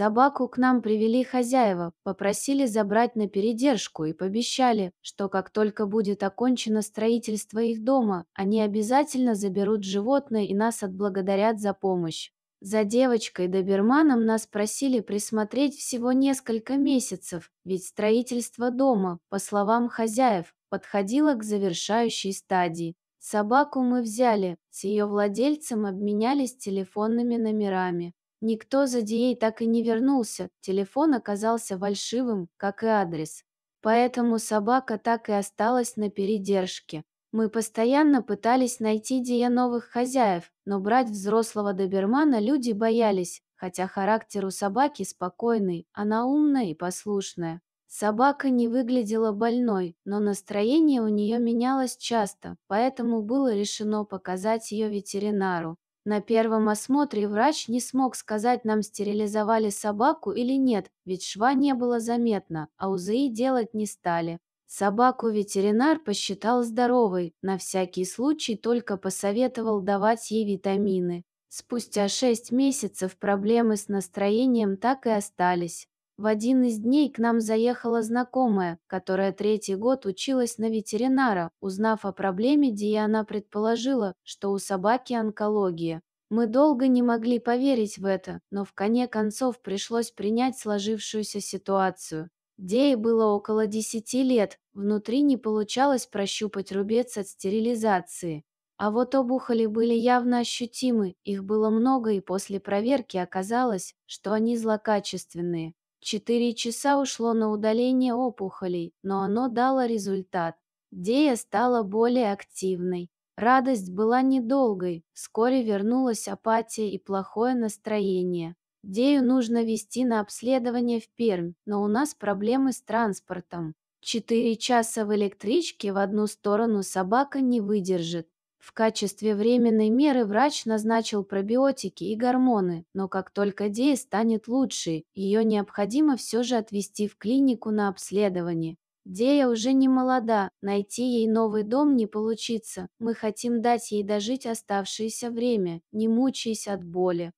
Собаку к нам привели хозяева, попросили забрать на передержку и пообещали, что как только будет окончено строительство их дома, они обязательно заберут животное и нас отблагодарят за помощь. За девочкой доберманом нас просили присмотреть всего несколько месяцев, ведь строительство дома, по словам хозяев, подходило к завершающей стадии. Собаку мы взяли, с ее владельцем обменялись телефонными номерами. Никто за Дией так и не вернулся, телефон оказался фальшивым, как и адрес. Поэтому собака так и осталась на передержке. Мы постоянно пытались найти Дия новых хозяев, но брать взрослого добермана люди боялись, хотя характер у собаки спокойный, она умная и послушная. Собака не выглядела больной, но настроение у нее менялось часто, поэтому было решено показать ее ветеринару. На первом осмотре врач не смог сказать, нам стерилизовали собаку или нет, ведь шва не было заметно, а УЗИ делать не стали. Собаку ветеринар посчитал здоровой, на всякий случай только посоветовал давать ей витамины. Спустя шесть месяцев проблемы с настроением так и остались. В один из дней к нам заехала знакомая, которая третий год училась на ветеринара. Узнав о проблеме, Диана предположила, что у собаки онкология. Мы долго не могли поверить в это, но в коне концов пришлось принять сложившуюся ситуацию. Дее было около 10 лет, внутри не получалось прощупать рубец от стерилизации. А вот обухоли были явно ощутимы, их было много и после проверки оказалось, что они злокачественные. Четыре часа ушло на удаление опухолей, но оно дало результат. Дея стала более активной. Радость была недолгой, вскоре вернулась апатия и плохое настроение. Дею нужно вести на обследование в Пермь, но у нас проблемы с транспортом. Четыре часа в электричке в одну сторону собака не выдержит. В качестве временной меры врач назначил пробиотики и гормоны, но как только Дея станет лучше, ее необходимо все же отвезти в клинику на обследование. Дея уже не молода, найти ей новый дом не получится. Мы хотим дать ей дожить оставшееся время, не мучаясь от боли.